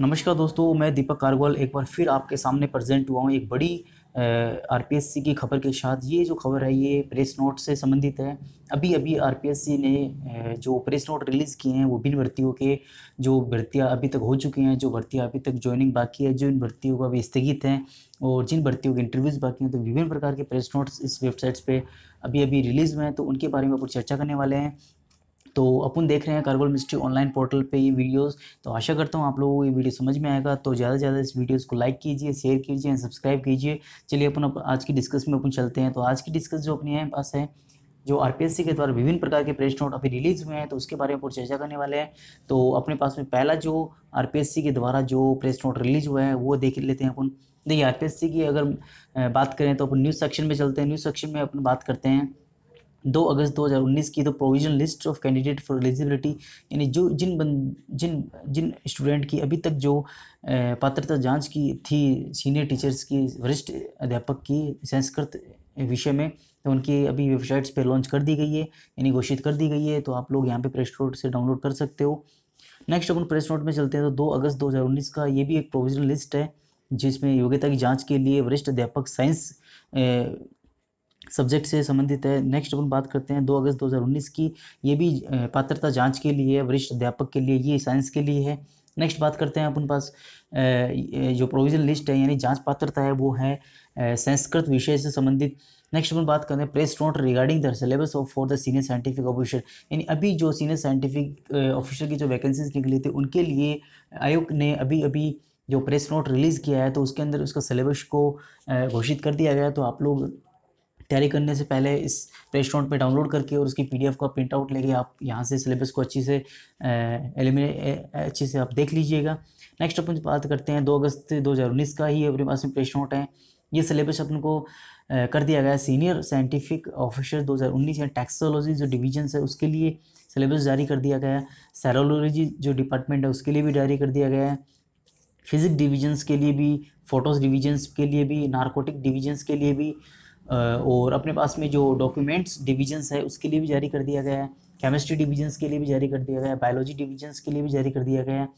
नमस्कार दोस्तों मैं दीपक कारगवाल एक बार फिर आपके सामने प्रेजेंट हुआ हूँ एक बड़ी आरपीएससी की खबर के साथ ये जो खबर है ये प्रेस नोट से संबंधित है अभी अभी आरपीएससी ने जो प्रेस नोट रिलीज़ किए हैं वो बिन भर्तियों के जो भर्तियाँ अभी तक हो चुकी हैं जो भर्तियाँ अभी तक ज्वाइनिंग बाकी है जो इन भर्तियों का अभी स्थगित हैं और जिन भर्तियों के इंटरव्यूज़ बाकी हैं तो विभिन्न प्रकार के प्रेस नोट्स इस वेबसाइट्स पर अभी अभी रिलीज़ हुए हैं तो उनके बारे में कुछ चर्चा करने वाले हैं तो अपन देख रहे हैं कार्गोल मिस्ट्री ऑनलाइन पोर्टल पे ये वीडियोस तो आशा करता हूँ आप लोगों को ये वीडियो समझ में आएगा तो ज़्यादा से ज़्यादा इस वीडियोज़ को लाइक कीजिए शेयर कीजिए एंड सब्सक्राइब कीजिए चलिए अपन आज की डिस्कस में अपन चलते हैं तो आज की डिस्कस जो अपने पास है जो आर के द्वारा विभिन्न प्रकार के प्रेस नोट अभी रिलीज हुए हैं तो उसके बारे में पूरी चर्चा करने वाले हैं तो अपने पास में पहला जो आर के द्वारा जो प्रेस नोट रिलीज हुआ है वो देख लेते हैं अपन देखिए आर की अगर बात करें तो अपन न्यूज़ सेक्शन में चलते हैं न्यूज़ सेक्शन में अपन बात करते हैं दो अगस्त 2019 की तो provision list of candidate for eligibility यानी जो जिन बन जिन जिन स्टूडेंट की अभी तक जो पात्रता जांच की थी सीनियर टीचर्स की वरिष्ठ अध्यापक की संस्कृत विषय में तो उनकी अभी वेबसाइट्स पे लॉन्च कर दी गई है यानी घोषित कर दी गई है तो आप लोग यहाँ पे प्रेस नोट से डाउनलोड कर सकते हो नेक्स्ट अपन प्रेस नोट में चलते हैं तो दो अगस्त दो का ये भी एक प्रोविजनल लिस्ट है जिसमें योग्यता की जांच के लिए वरिष्ठ अध्यापक साइंस सब्जेक्ट से संबंधित है नेक्स्ट अपन बात करते हैं 2 अगस्त 2019 की ये भी पात्रता जांच के लिए वरिष्ठ अध्यापक के लिए ये साइंस के लिए है नेक्स्ट बात करते हैं अपन पास जो प्रोविजन लिस्ट है यानी जांच पात्रता है वो है संस्कृत विषय से संबंधित नेक्स्ट अपन बात करते हैं press note regarding the syllabus of for the senior scientific officer यानी अभी जो सीनियर साइंटिफिक ऑफिसर की जो वैकेंसीज निकली थी उनके लिए आयोग ने अभी अभी जो प्रेस नोट रिलीज़ किया है तो उसके अंदर उसका सिलेबस को घोषित कर दिया गया तो आप लोग तैयारी करने से पहले इस रेस्टोरेंट पे डाउनलोड करके और उसकी पीडीएफ का प्रिंट आउट लेके आप यहाँ से सिलेबस को अच्छी से एलिमिनेट अच्छे से आप देख लीजिएगा नेक्स्ट अपन बात करते हैं दो अगस्त दो हज़ार उन्नीस का ही अपने पास में प्ले स्टोर है ये सिलेबस अपन को कर दिया गया है सीनियर साइंटिफिक ऑफिसर 2019 या टैक्सोलॉजी जो डिवीजन है उसके लिए सिलेबस जारी कर दिया गया है सैरोलॉजी जो डिपार्टमेंट है उसके लिए भी जारी कर दिया गया है फिजिक्स डिवीजन्स के लिए भी फोटोज डिवीजन्स के लिए भी नारकोटिक डिवीजन्स के लिए भी और अपने पास में जो डॉक्यूमेंट्स डिविजन्स है उसके लिए भी जारी कर दिया गया है केमिस्ट्री डिविजन्स के लिए भी जारी कर दिया गया है बायोलॉजी डिविजन्स के लिए भी जारी कर दिया गया है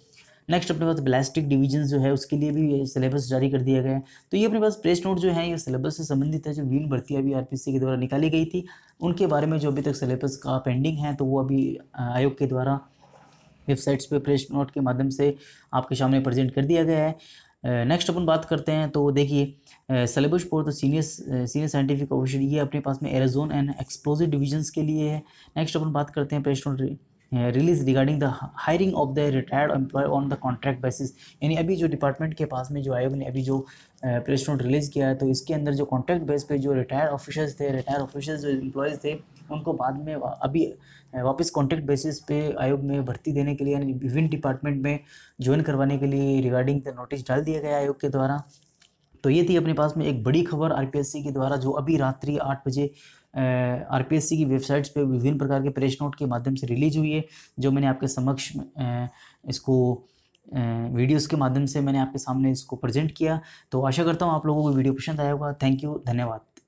नेक्स्ट अपने पास ब्लास्टिक डिवीजन जो है उसके लिए भी सिलेबस जारी कर दिया गया है तो ये अपने पास प्रेस नोट जो है ये सिलेबस से संबंधित है जो वीन भर्तियाँ भी आरपीसी के द्वारा निकाली गई थी उनके बारे में जो अभी तक सिलेबस का पेंडिंग है तो वो अभी आयोग के द्वारा वेबसाइट्स पे प्रेस नोट के माध्यम से आपके सामने प्रेजेंट कर दिया गया है नेक्स्ट अपन बात करते हैं तो देखिए syllabus for the senior senior scientific officer ये अपने पास में एरेजोन एंड एक्सप्लोजिव डिविजन्स के लिए है नेक्स्ट अपन बात करते हैं press note release regarding the hiring of the retired employ on the contract basis यानी अभी जो डिपार्टमेंट के पास में जो आयोग ने अभी जो प्रेस नोट रिलीज़ किया है तो इसके अंदर जो कॉन्ट्रैक्ट बेस पे जो रिटायर्ड ऑफिसर्स थे रिटायर्ड ऑफिसर्स जो एम्प्लॉयज़ थे उनको बाद में अभी वापस कॉन्ट्रैक्ट बेसिस पे आयोग में भर्ती देने के लिए यानी विभिन्न डिपार्टमेंट में ज्वाइन करवाने के लिए रिगार्डिंग द नोटिस डाल दिया गया आयोग के द्वारा तो ये थी अपने पास में एक बड़ी खबर आर के द्वारा जो अभी रात्रि आठ बजे आर की वेबसाइट्स पे विभिन्न प्रकार के प्रेस नोट के माध्यम से रिलीज हुई है जो मैंने आपके समक्ष इसको वीडियोस के माध्यम से मैंने आपके सामने इसको प्रेजेंट किया तो आशा करता हूँ आप लोगों को वीडियो पसंद आया होगा थैंक यू धन्यवाद